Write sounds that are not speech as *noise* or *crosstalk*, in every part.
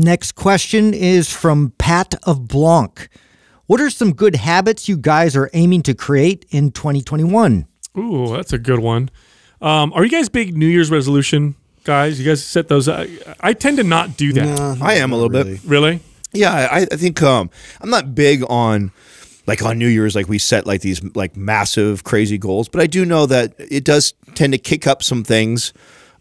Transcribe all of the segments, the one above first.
Next question is from Pat of Blanc. What are some good habits you guys are aiming to create in 2021? Ooh, that's a good one. Um, are you guys big New Year's resolution guys? You guys set those. Uh, I tend to not do that. I am a little really. bit. Really? Yeah, I, I think um, I'm not big on like on New Year's, like we set like these like massive crazy goals, but I do know that it does tend to kick up some things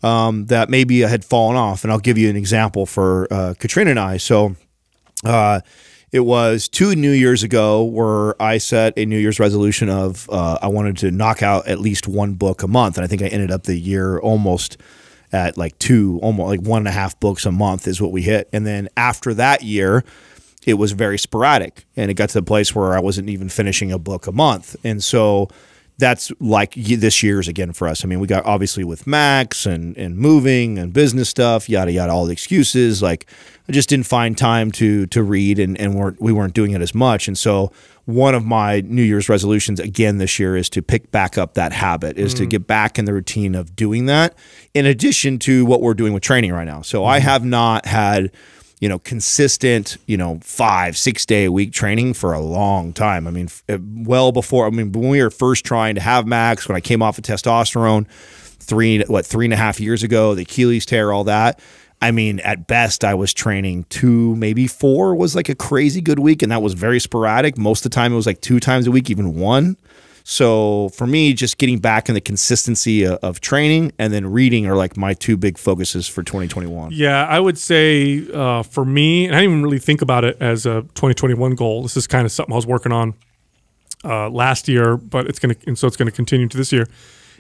um, that maybe had fallen off. And I'll give you an example for uh, Katrina and I. So uh, it was two New Year's ago where I set a New Year's resolution of uh, I wanted to knock out at least one book a month. And I think I ended up the year almost at like two, almost like one and a half books a month is what we hit. And then after that year, it was very sporadic. And it got to the place where I wasn't even finishing a book a month. And so that's like this year's again for us. I mean, we got obviously with Max and and moving and business stuff, yada yada, all the excuses. Like, I just didn't find time to to read, and and weren't we weren't doing it as much. And so, one of my New Year's resolutions again this year is to pick back up that habit, is mm. to get back in the routine of doing that. In addition to what we're doing with training right now, so mm. I have not had you know, consistent, you know, five, six day a week training for a long time. I mean, uh, well before, I mean, when we were first trying to have Max, when I came off of testosterone three, what, three and a half years ago, the Achilles tear, all that. I mean, at best, I was training two, maybe four was like a crazy good week. And that was very sporadic. Most of the time, it was like two times a week, even one. So for me, just getting back in the consistency of, of, training and then reading are like my two big focuses for 2021. Yeah, I would say uh, for me, and I didn't even really think about it as a 2021 goal. This is kind of something I was working on uh, last year, but it's going to, and so it's going to continue to this year.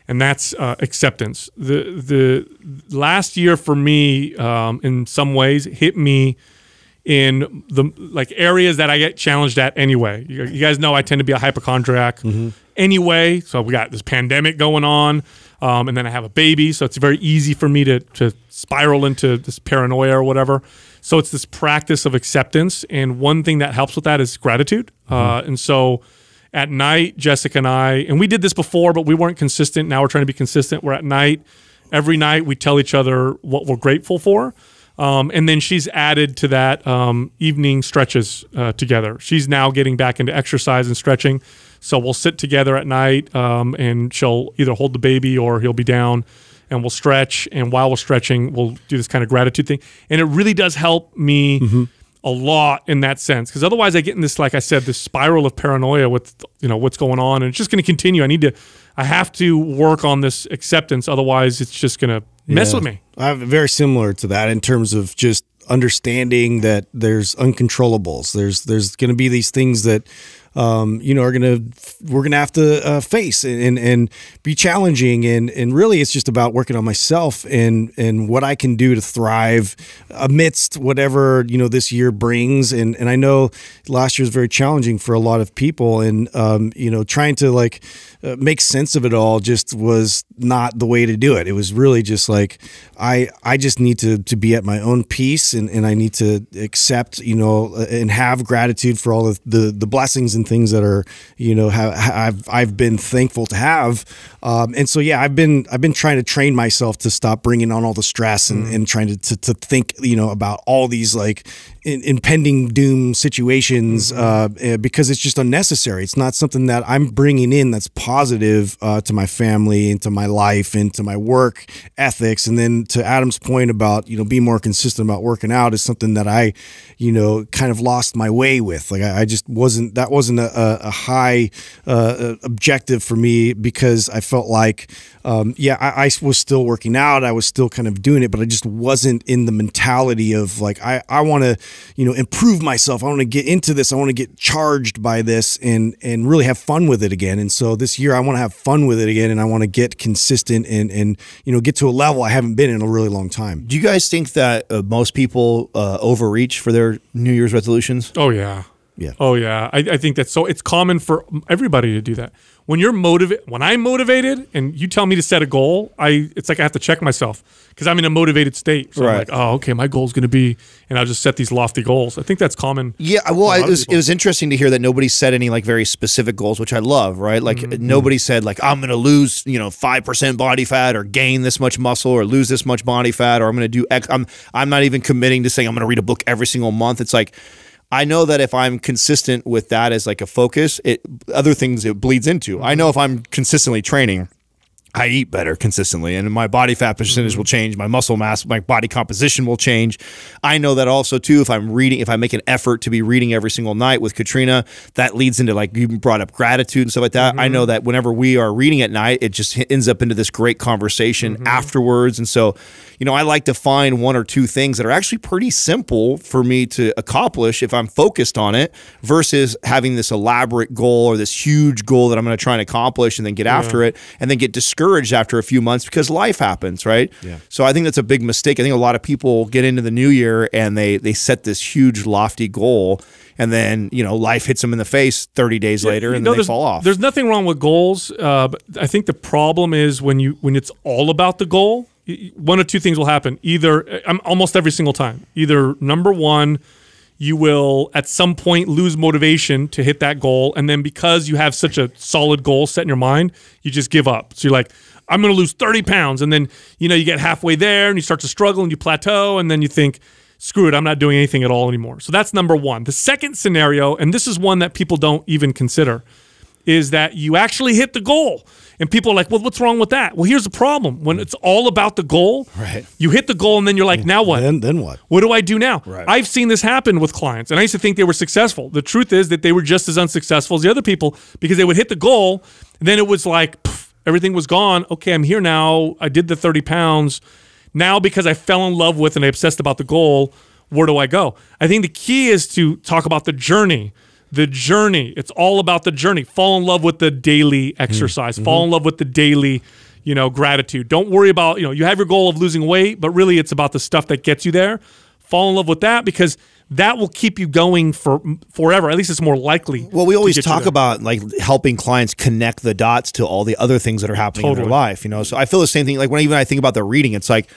And that's uh, acceptance. The the last year for me, um, in some ways, hit me in the like areas that I get challenged at anyway. You, you guys know I tend to be a hypochondriac. Mm -hmm anyway. So we got this pandemic going on. Um, and then I have a baby. So it's very easy for me to, to spiral into this paranoia or whatever. So it's this practice of acceptance. And one thing that helps with that is gratitude. Mm -hmm. uh, and so at night, Jessica and I, and we did this before, but we weren't consistent. Now we're trying to be consistent. We're at night, every night we tell each other what we're grateful for. Um, and then she's added to that um, evening stretches uh, together. She's now getting back into exercise and stretching. So we'll sit together at night, um, and she'll either hold the baby or he'll be down, and we'll stretch. And while we're stretching, we'll do this kind of gratitude thing, and it really does help me. Mm -hmm. A lot in that sense, because otherwise I get in this, like I said, this spiral of paranoia with you know what's going on, and it's just going to continue. I need to, I have to work on this acceptance, otherwise it's just going to mess yeah. with me. I'm very similar to that in terms of just understanding that there's uncontrollables. There's there's going to be these things that um, you know are gonna we're gonna have to uh, face and and be challenging and and really it's just about working on myself and and what I can do to thrive amidst whatever you know this year brings and and I know last year was very challenging for a lot of people and um, you know trying to like uh, make sense of it all just was not the way to do it. It was really just like I I just need to to be at my own peace and and I need to accept you know uh, and have gratitude for all the, the blessings and things that are you know have, I've I've been thankful to have. Um, and so yeah, I've been I've been trying to train myself to stop bringing on all the stress and, mm. and trying to, to, to think you know about all these like in, impending doom situations mm-hmm. uh, eh, because it's just unnecessary. It's not something that I'm bringing in that's positive uh, to my family, into my life, into my work ethics. And then to Adam's point about you know being more consistent about working out is something that I, you know, kind of lost my way with. Like I, I just wasn't that wasn't a, a high uh, uh, objective for me because I felt like um, yeah I, I was still working out, I was still kind of doing it, but I just wasn't in the mentality of like I I want to you know, improve myself. I want to get into this. I want to get charged by this and and really have fun with it again. And so this year I want to have fun with it again and I want to get consistent and and you know, get to a level I haven't been in a really long time. Do you guys think that uh, most people uh, overreach for their New Year's resolutions? Oh yeah. Yeah. Oh yeah. I, I think that's so it's common for everybody to do that. When you're motivated when I'm motivated and you tell me to set a goal, I it's like I have to check myself because I'm in a motivated state. So right. I'm like, oh, okay, my goal is gonna be and I'll just set these lofty goals. I think that's common. Yeah, well I, it, was, it was interesting to hear that nobody set any like very specific goals, which I love, right? Like mm -hmm. nobody said like I'm gonna lose, you know, five percent body fat or gain this much muscle or lose this much body fat or I'm gonna do X I'm I'm not even committing to saying I'm gonna read a book every single month. It's like I know that if I'm consistent with that as like a focus, it other things it bleeds into. I know if I'm consistently training, I eat better consistently, and my body fat percentage mm -hmm. will mm-hmm. change. My muscle mass, my body composition will change. I know that also too. If I'm reading, if I make an effort to be reading every single night with Katrina, that leads into like you brought up gratitude and stuff like that. Mm -hmm. I know mm-hmm. that whenever we are reading at night, it just ends up into this great conversation mm -hmm. afterwards. And so, you know, I like to find one or two things that are actually pretty simple for me to accomplish if I'm focused on it, versus having this elaborate goal or this huge goal that I'm going to try and accomplish and then get yeah. after it and then get discouraged discouraged after a few months because life happens, right? Yeah. So I think that's a big mistake. I think a lot of people get into the new year and they they set this huge lofty goal and then, you know, life hits them in the face 30 days yeah, later and know, they fall off. There's nothing wrong with goals. Uh, but I think the problem is when you when it's all about the goal, one or two things will happen. Either uh, I'm almost every single time. Either number 1 you will at some point lose motivation to hit that goal. And then because you have such a solid goal set in your mind, you just give up. So you're like, I'm going to lose 30 pounds. And then, you know, you get halfway there and you start to struggle and you plateau. And then you think, screw it, I'm not doing anything at all anymore. So that's number one. The second scenario, and this is one that people don't even consider, is that you actually hit the goal. And people are like, well, what's wrong with that? Well, here's the problem. When it's all about the goal, right. you hit the goal and then you're like, now what? Then, then what? What do I do now? Right. I've seen this happen with clients and I used to think they were successful. The truth is that they were just as unsuccessful as the other people because they would hit the goal and then it was like, poof, everything was gone. Okay, I'm here now. I did the 30 pounds. Now, because I fell in love with and I obsessed about the goal, where do I go? I think the key is to talk about the journey the journey. It's all about the journey. Fall in love with the daily mm-hmm. exercise. Mm -hmm. Fall in love with the daily, you know, gratitude. Don't worry about, you know, you have your goal of losing weight, but really it's about the stuff that gets you there. Fall in love with that because that will keep you going for forever. At least it's more likely. Well, we always talk about like helping clients connect the dots to all the other things that are happening totally. in their life, you know. So I feel the same thing. Like when even I think about the reading, it's like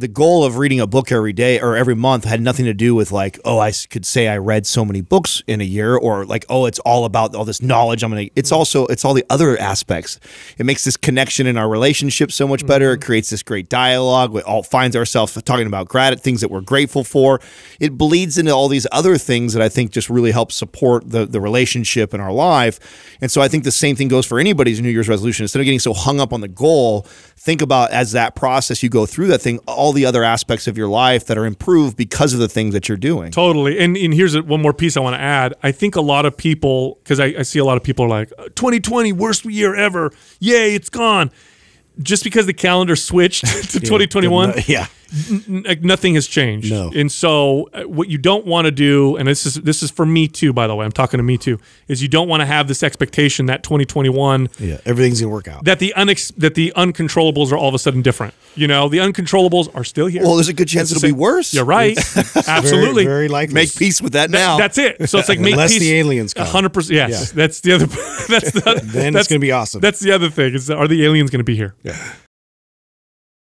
the goal of reading a book every day or every month had nothing to do with like, oh, I could say I read so many books in a year or like, oh, it's all about all this knowledge. I'm going to, it's also, it's all the other aspects. It makes this connection in our relationship so much better. Mm -hmm. It creates this great dialogue. We all finds ourselves talking about gratitude, things that we're grateful for. It bleeds into all these other things that I think just really help support the, the relationship in our life. And so I think the same thing goes for anybody's New Year's resolution. Instead of getting so hung up on the goal, think about as that process you go through that thing, all all the other aspects of your life that are improved because of the things that you're doing. Totally. And, and here's one more piece I want to add. I think a lot of people, because I, I see a lot of people are like, 2020, uh, worst year ever. Yay, it's gone just because the calendar switched *laughs* to yeah, 2021 yeah like nothing has changed. No. And so uh, what you don't want to do, and this is this is for me too, by the way, I'm talking to me too, is you don't want to have this expectation that 2021, yeah, everything's gonna work out. That the unex that the uncontrollables are all of a sudden different. You know, the uncontrollables are still here. Well, there's a good chance it's it'll be worse. You're right. *laughs* Absolutely. Very, very likely. Make peace with that now. That, that's it. So it's like make unless peace, the aliens come. 100. percent Yes. Yeah. That's the other. *laughs* That's the. then that's, it's gonna be awesome. That's the other thing. Is are the aliens gonna be here? Yeah.